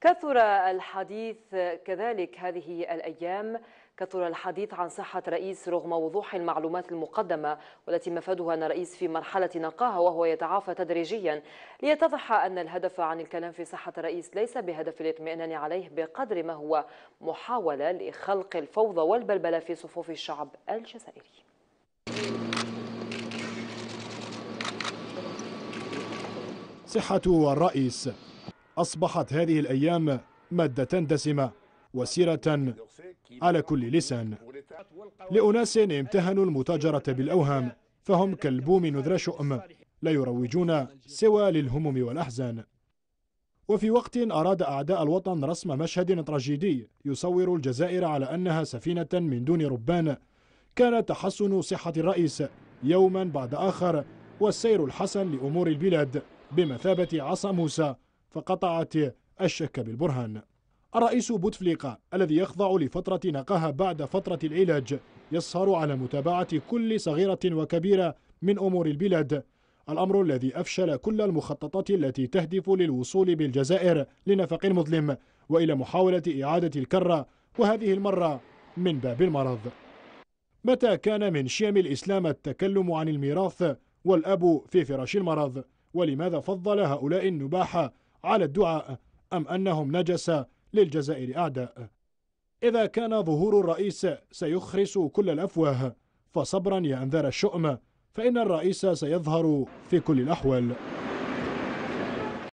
كثر الحديث كذلك هذه الأيام كثر الحديث عن صحة رئيس رغم وضوح المعلومات المقدمة والتي مفادها أن رئيس في مرحلة نقاهة وهو يتعافى تدريجيا ليتضح أن الهدف عن الكلام في صحة الرئيس ليس بهدف الاطمئنان عليه بقدر ما هو محاولة لخلق الفوضى والبلبلة في صفوف الشعب الجزائري صحة الرئيس أصبحت هذه الأيام مادة دسمة وسيرة على كل لسان لأناس امتهنوا المتاجرة بالأوهام فهم كالبوم نذر شؤم لا يروجون سوى للهموم والأحزان وفي وقت أراد أعداء الوطن رسم مشهد تراجيدي يصور الجزائر على أنها سفينة من دون ربان كان تحسن صحة الرئيس يوما بعد آخر والسير الحسن لأمور البلاد بمثابة عصا موسى فقطعت الشك بالبرهان الرئيس بوتفليقة الذي يخضع لفترة نقاهة بعد فترة العلاج يسهر على متابعة كل صغيرة وكبيرة من أمور البلاد الأمر الذي أفشل كل المخططات التي تهدف للوصول بالجزائر لنفق مظلم وإلى محاولة إعادة الكرة وهذه المرة من باب المرض متى كان من شيم الإسلام التكلم عن الميراث والأب في فراش المرض ولماذا فضل هؤلاء النباحة على الدعاء أم أنهم نجس للجزائر أعداء إذا كان ظهور الرئيس سيخرس كل الأفواه فصبرا يا أنذار الشؤم فإن الرئيس سيظهر في كل الأحوال